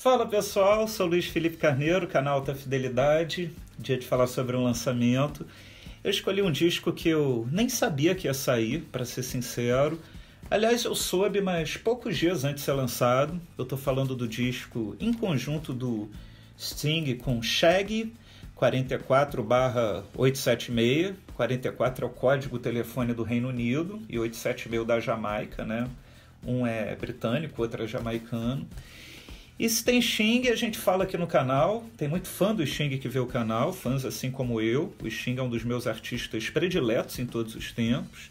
Fala pessoal, sou Luiz Felipe Carneiro, canal Alta Fidelidade. Dia de falar sobre um lançamento. Eu escolhi um disco que eu nem sabia que ia sair, para ser sincero. Aliás, eu soube, mas poucos dias antes de ser lançado. Eu estou falando do disco em conjunto do Sting com Shaggy 44/876. 44 é o código telefone do Reino Unido e 876 é da Jamaica, né? Um é britânico, outro é jamaicano. E se tem Xing, a gente fala aqui no canal. Tem muito fã do Xing que vê o canal, fãs assim como eu. O Xing é um dos meus artistas prediletos em todos os tempos.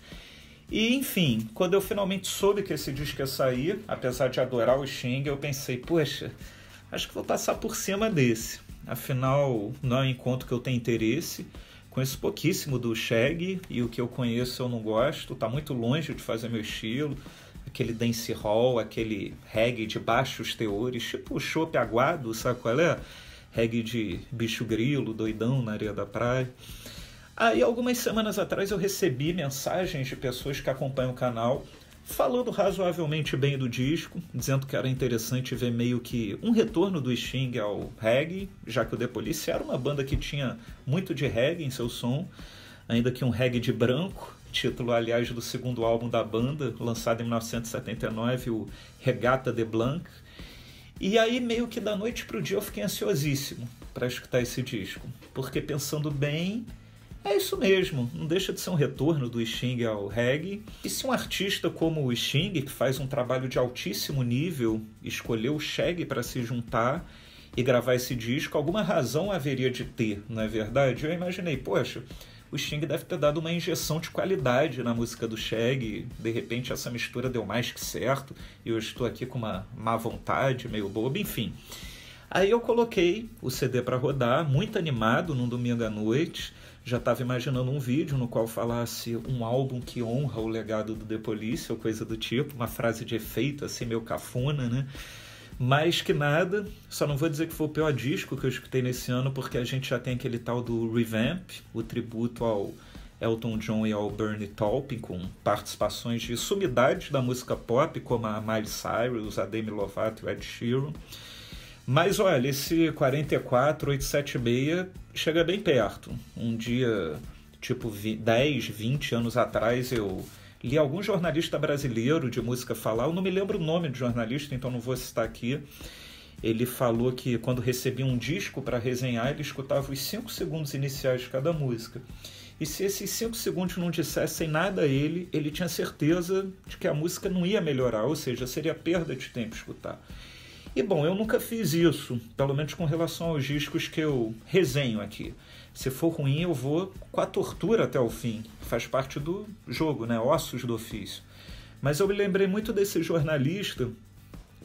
E enfim, quando eu finalmente soube que esse disco ia sair, apesar de adorar o Xing, eu pensei, poxa, acho que vou passar por cima desse. Afinal, não é um encontro que eu tenho interesse. Conheço pouquíssimo do Shag e o que eu conheço eu não gosto. Tá muito longe de fazer meu estilo aquele dancehall, aquele reggae de baixos teores, tipo chope aguado, sabe qual é? Reggae de bicho grilo, doidão na areia da praia. Aí, algumas semanas atrás, eu recebi mensagens de pessoas que acompanham o canal falando razoavelmente bem do disco, dizendo que era interessante ver meio que um retorno do Sting ao reggae, já que o The Police era uma banda que tinha muito de reggae em seu som, ainda que um reggae de branco, título, aliás, do segundo álbum da banda, lançado em 1979, o Regata de Blanc. E aí, meio que da noite para o dia, eu fiquei ansiosíssimo para escutar esse disco, porque pensando bem, é isso mesmo, não deixa de ser um retorno do Sting ao reggae. E se um artista como o Sting, que faz um trabalho de altíssimo nível, escolheu o Shaggy para se juntar, e gravar esse disco, alguma razão haveria de ter, não é verdade? Eu imaginei, poxa, o Sting deve ter dado uma injeção de qualidade na música do Shag, de repente essa mistura deu mais que certo, e eu estou aqui com uma má vontade, meio boba, enfim. Aí eu coloquei o CD para rodar, muito animado num domingo à noite. Já estava imaginando um vídeo no qual falasse um álbum que honra o legado do The Police ou coisa do tipo, uma frase de efeito, assim, meio cafona, né? Mais que nada, só não vou dizer que foi o pior disco que eu escutei nesse ano, porque a gente já tem aquele tal do Revamp, o tributo ao Elton John e ao Bernie Taupin, com participações de sumidades da música pop, como a Miley Cyrus, a Demi Lovato e Ed Sheeran. Mas olha, esse 44876 chega bem perto. Um dia, tipo 10, 20 anos atrás, eu li algum jornalista brasileiro de música falar, eu não me lembro o nome do jornalista, então não vou citar aqui. Ele falou que quando recebia um disco para resenhar, ele escutava os cinco segundos iniciais de cada música. E se esses cinco segundos não dissessem nada a ele, ele tinha certeza de que a música não ia melhorar, ou seja, seria perda de tempo escutar. E bom, eu nunca fiz isso, pelo menos com relação aos discos que eu resenho aqui. Se for ruim, eu vou com a tortura até o fim. Faz parte do jogo, né? Ossos do ofício. Mas eu me lembrei muito desse jornalista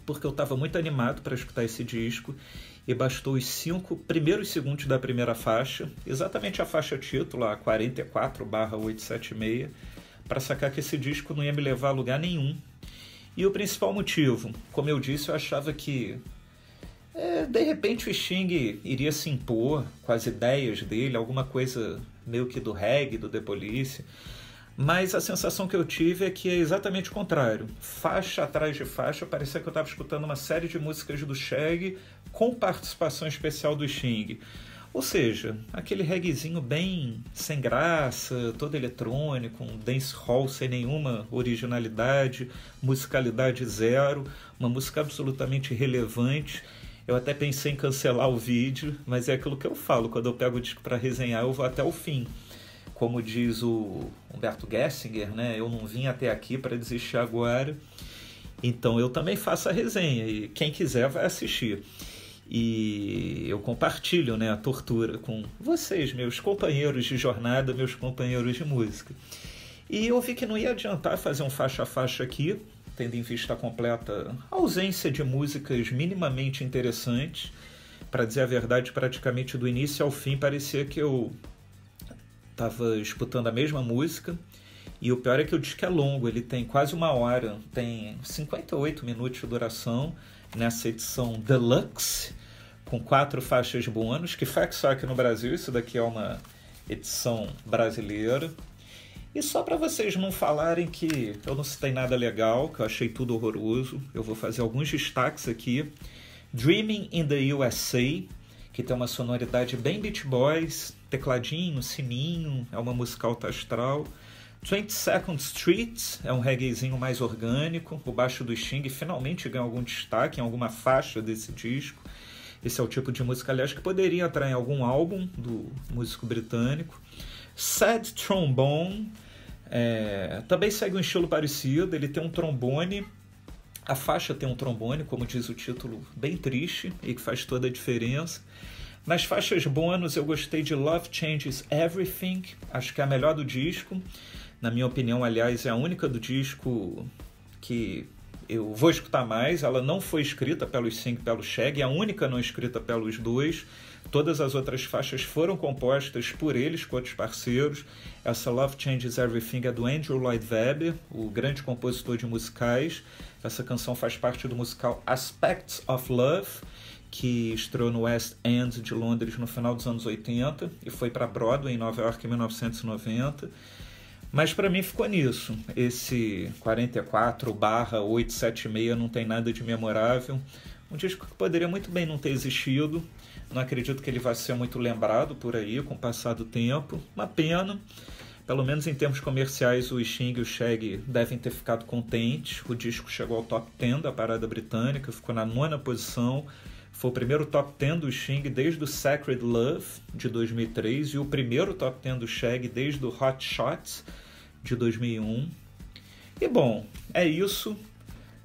porque eu estava muito animado para escutar esse disco e bastou os cinco primeiros segundos da primeira faixa, exatamente a faixa título, a 44/876, para sacar que esse disco não ia me levar a lugar nenhum e o principal motivo, como eu disse, eu achava que é, de repente o Sting iria se impor com as ideias dele, alguma coisa meio que do reggae, do The Police. Mas a sensação que eu tive é que é exatamente o contrário. Faixa atrás de faixa, parecia que eu estava escutando uma série de músicas do Shag com participação especial do Sting. Ou seja, aquele reggaezinho bem sem graça, todo eletrônico, um dance hall sem nenhuma originalidade, musicalidade zero, uma música absolutamente irrelevante. Eu até pensei em cancelar o vídeo, mas é aquilo que eu falo, quando eu pego o disco para resenhar, eu vou até o fim. Como diz o Humberto Gessinger, né? Eu não vim até aqui para desistir agora. Então eu também faço a resenha e quem quiser vai assistir e eu compartilho né, a tortura com vocês, meus companheiros de jornada, meus companheiros de música. E eu vi que não ia adiantar fazer um faixa a faixa aqui, tendo em vista a completa ausência de músicas minimamente interessantes. Para dizer a verdade, praticamente do início ao fim parecia que eu estava escutando a mesma música. E o pior é que o disco é longo, ele tem quase uma hora, tem 58 minutos de duração nessa edição deluxe, com quatro faixas bônus, que faz só aqui no Brasil, isso daqui é uma edição brasileira. E só para vocês não falarem que eu não citei nada legal, que eu achei tudo horroroso, eu vou fazer alguns destaques aqui. Dreaming in the USA, que tem uma sonoridade bem Beat Boys, tecladinho, sininho, é uma música astral. 22nd Street é um reggaezinho mais orgânico. O baixo do Sting finalmente ganha algum destaque em alguma faixa desse disco. Esse é o tipo de música, aliás, que poderia entrar em algum álbum do músico britânico. Sad Trombone é, também segue um estilo parecido. Ele tem um trombone. A faixa tem um trombone, como diz o título, bem triste e que faz toda a diferença. Nas faixas bônus eu gostei de Love Changes Everything, acho que é a melhor do disco. Na minha opinião, aliás, é a única do disco que eu vou escutar mais. Ela não foi escrita pelos cinco pelo Shag, é a única não escrita pelos dois. Todas as outras faixas foram compostas por eles, com outros parceiros. Essa Love Changes Everything é do Andrew Lloyd Webber, o grande compositor de musicais. Essa canção faz parte do musical Aspects of Love, que estreou no West End de Londres no final dos anos 80 e foi para Broadway em Nova York em 1990. Mas para mim ficou nisso. Esse 44 barra 876 não tem nada de memorável. Um disco que poderia muito bem não ter existido. Não acredito que ele vai ser muito lembrado por aí com o passar do tempo. Uma pena. Pelo menos em termos comerciais, o Sting e o Shag devem ter ficado contentes. O disco chegou ao top 10 da parada britânica, ficou na nona posição. Foi o primeiro top 10 do Sting desde o Sacred Love de 2003 e o primeiro top 10 do Shag desde o Hot Shots de 2001. E bom, é isso.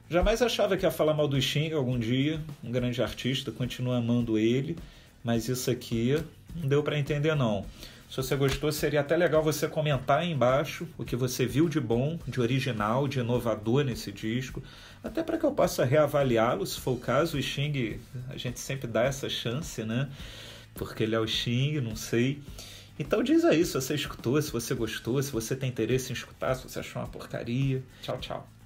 Jamais achava que ia falar mal do Xing algum dia, um grande artista, continua amando ele, mas isso aqui não deu para entender não. Se você gostou, seria até legal você comentar aí embaixo o que você viu de bom, de original, de inovador nesse disco, até para que eu possa reavaliá-lo, se for o caso. O Xing, a gente sempre dá essa chance, né? Porque ele é o Xing, não sei. Então diz aí se você escutou, se você gostou, se você tem interesse em escutar, se você achou uma porcaria. Tchau, tchau.